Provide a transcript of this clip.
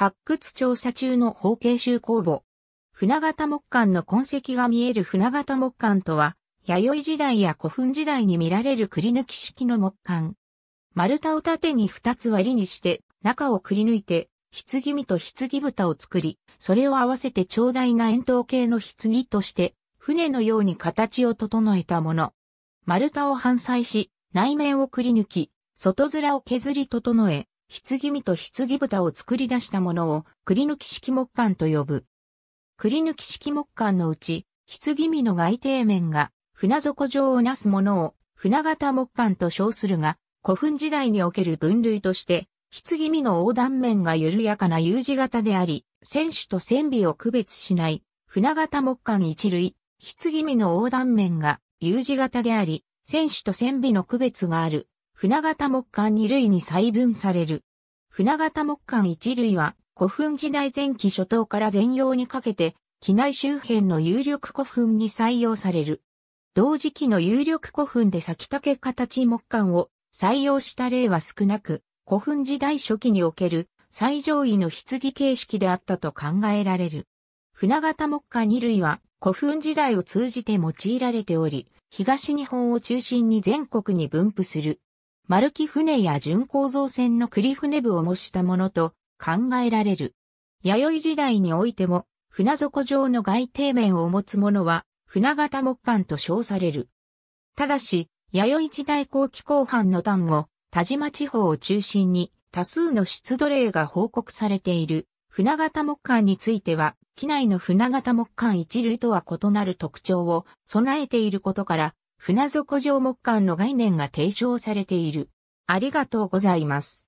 発掘調査中の方形集公墓。船形木管の痕跡が見える船形木管とは、弥生時代や古墳時代に見られるくり抜き式の木管。丸太を縦に2つ割りにして、中をくり抜いて、棺身と棺蓋を作り、それを合わせて長大な円筒形の棺として、船のように形を整えたもの。丸太を反砕し、内面をくり抜き、外面を削り整え、棺身と棺蓋を作り出したものを、り抜き式木管と呼ぶ。り抜き式木管のうち、棺身の外底面が、船底状をなすものを、船型木管と称するが、古墳時代における分類として、棺身の横断面が緩やかな U 字型であり、船首と船尾を区別しない、船型木管一類、棺身の横断面が U 字型であり、船首と船尾の区別がある、船形木管二類に細分される。船形木管一類は古墳時代前期初頭から前用にかけて、機内周辺の有力古墳に採用される。同時期の有力古墳で先竹形木管を採用した例は少なく、古墳時代初期における最上位の棺形式であったと考えられる。船形木管二類は古墳時代を通じて用いられており、東日本を中心に全国に分布する。丸木船や巡航造船の栗船部を模したものと考えられる。弥生時代においても、船底上の外底面を持つものは、船型木管と称される。ただし、弥生時代後期後半の端語、田島地方を中心に多数の出土例が報告されている船型木管については、機内の船型木管一類とは異なる特徴を備えていることから、船底上木管の概念が提唱されている。ありがとうございます。